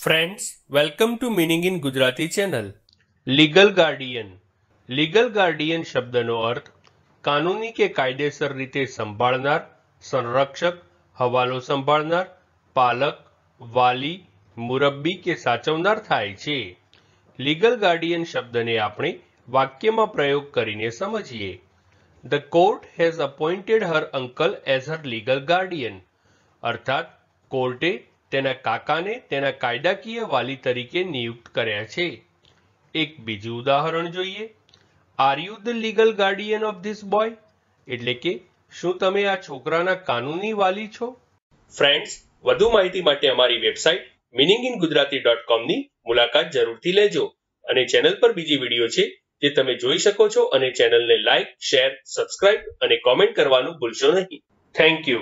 friends welcome to meaning in Gujarati channel legal guardian legal guardian શબ્દનો અર્થ કાનૂની કે કાયદેસર રીતે સંભાળનાર સંરક્ષક હવાલો સંભાળનાર પાલક વાલી મુરબ્બી કે સાચવનાર થાય છે લીગલ ગાર્ડિયન શબ્દને આપણે વાક્યમાં પ્રયોગ કરીને સમજીએ the court has appointed her uncle as her legal guardian અર્થાત કોર્ટે તેના કાકાને તેના કાયદાકીય વાલી તરીકે નિયુક્ત કર્યા છે એક બીજું ઉદાહરણ જોઈએ are you the legal guardian of this boy એટલે કે શું તમે આ છોકરાના કાનૂની વાલી છો ફ્રેન્ડ્સ વધુ માહિતી માટે અમારી website meaning in Gujarati dot કોમની મુલાકાત જરૂરથી લેજો અને ચેનલ પર બીજી વિડીયો છે જે તમે જોઈ શકો છો અને ચેનલને લાઇક શેર સબસ્ક્રાઇબ અને કોમેન્ટ કરવાનું ભૂલશો નહીં થેન્ક યુ